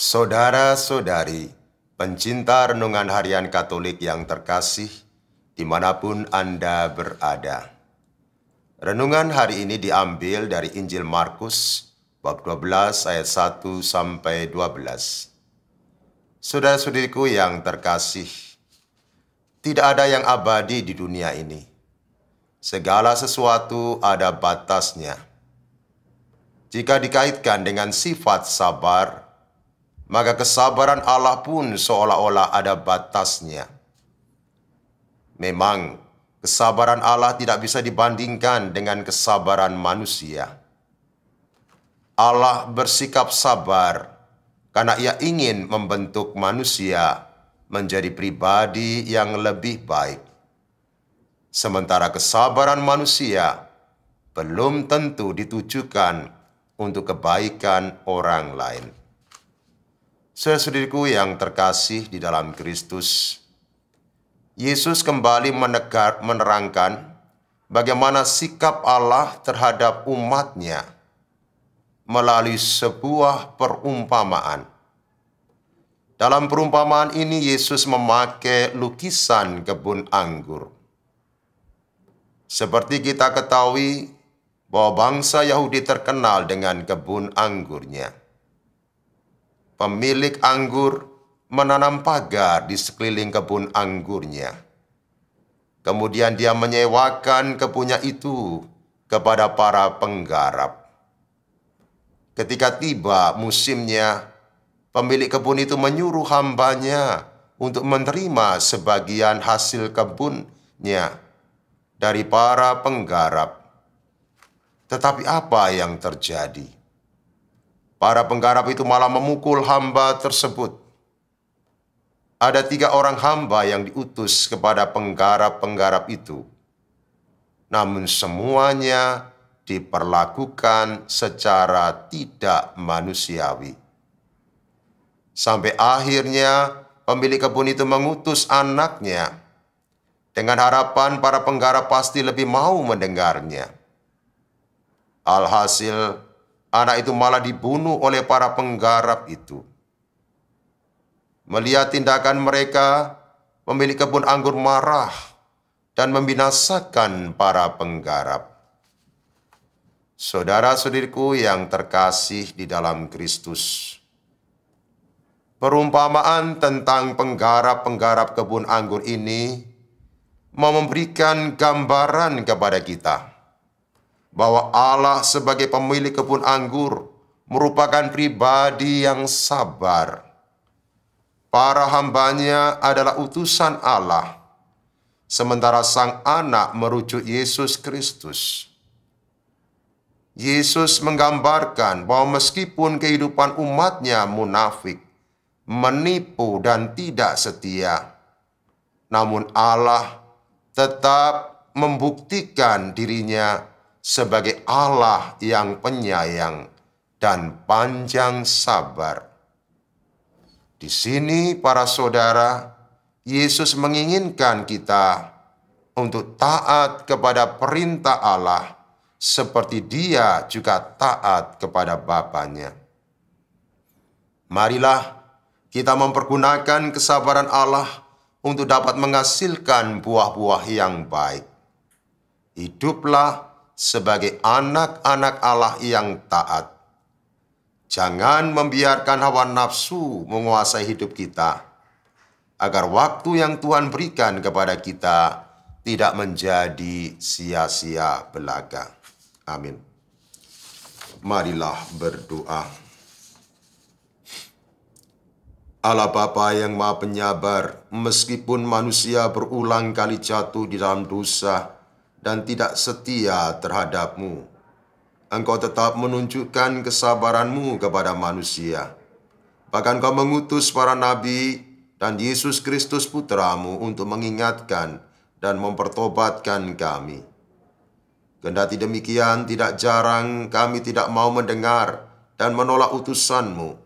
Saudara-saudari, pencinta renungan harian Katolik yang terkasih, dimanapun Anda berada. Renungan hari ini diambil dari Injil Markus, bab 12 ayat 1 sampai 12. Saudara-saudariku yang terkasih, tidak ada yang abadi di dunia ini. Segala sesuatu ada batasnya. Jika dikaitkan dengan sifat sabar, maka kesabaran Allah pun seolah-olah ada batasnya. Memang kesabaran Allah tidak bisa dibandingkan dengan kesabaran manusia. Allah bersikap sabar karena ia ingin membentuk manusia menjadi pribadi yang lebih baik. Sementara kesabaran manusia belum tentu ditujukan untuk kebaikan orang lain. Sesudiriku yang terkasih di dalam Kristus, Yesus kembali menegar, menerangkan bagaimana sikap Allah terhadap umatnya melalui sebuah perumpamaan. Dalam perumpamaan ini, Yesus memakai lukisan kebun anggur. Seperti kita ketahui, bahwa bangsa Yahudi terkenal dengan kebun anggurnya. Pemilik anggur menanam pagar di sekeliling kebun anggurnya. Kemudian dia menyewakan kebunnya itu kepada para penggarap. Ketika tiba musimnya, pemilik kebun itu menyuruh hambanya untuk menerima sebagian hasil kebunnya dari para penggarap. Tetapi apa yang terjadi? Para penggarap itu malah memukul hamba tersebut. Ada tiga orang hamba yang diutus kepada penggarap-penggarap itu. Namun semuanya diperlakukan secara tidak manusiawi. Sampai akhirnya pemilik kebun itu mengutus anaknya dengan harapan para penggarap pasti lebih mau mendengarnya. Alhasil, Anak itu malah dibunuh oleh para penggarap itu. Melihat tindakan mereka, pemilik kebun anggur marah dan membinasakan para penggarap. Saudara-saudiriku yang terkasih di dalam Kristus, perumpamaan tentang penggarap-penggarap kebun anggur ini mau memberikan gambaran kepada kita bahwa Allah sebagai pemilik kebun anggur merupakan pribadi yang sabar. Para hambanya adalah utusan Allah, sementara sang anak merujuk Yesus Kristus. Yesus menggambarkan bahwa meskipun kehidupan umatnya munafik, menipu dan tidak setia, namun Allah tetap membuktikan dirinya sebagai Allah yang penyayang dan panjang sabar. Di sini, para saudara, Yesus menginginkan kita untuk taat kepada perintah Allah seperti dia juga taat kepada Bapaknya. Marilah kita mempergunakan kesabaran Allah untuk dapat menghasilkan buah-buah yang baik. Hiduplah sebagai anak-anak Allah yang taat. Jangan membiarkan hawa nafsu menguasai hidup kita, agar waktu yang Tuhan berikan kepada kita tidak menjadi sia-sia belaka. Amin. Marilah berdoa. Allah Bapa yang Maha Penyabar, meskipun manusia berulang kali jatuh di dalam dosa, dan tidak setia terhadapmu. Engkau tetap menunjukkan kesabaranmu kepada manusia. Bahkan kau mengutus para nabi dan Yesus Kristus putramu untuk mengingatkan dan mempertobatkan kami. Kendati demikian, tidak jarang kami tidak mau mendengar dan menolak utusanmu,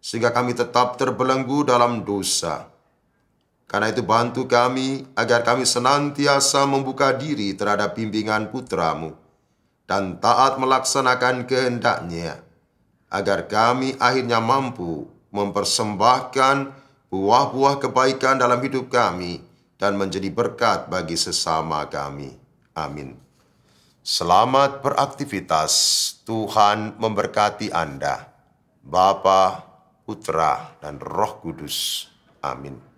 sehingga kami tetap terbelenggu dalam dosa. Karena itu bantu kami agar kami senantiasa membuka diri terhadap bimbingan putramu dan taat melaksanakan kehendaknya agar kami akhirnya mampu mempersembahkan buah-buah kebaikan dalam hidup kami dan menjadi berkat bagi sesama kami. Amin. Selamat beraktivitas. Tuhan memberkati Anda. Bapa, Putra, dan Roh Kudus. Amin.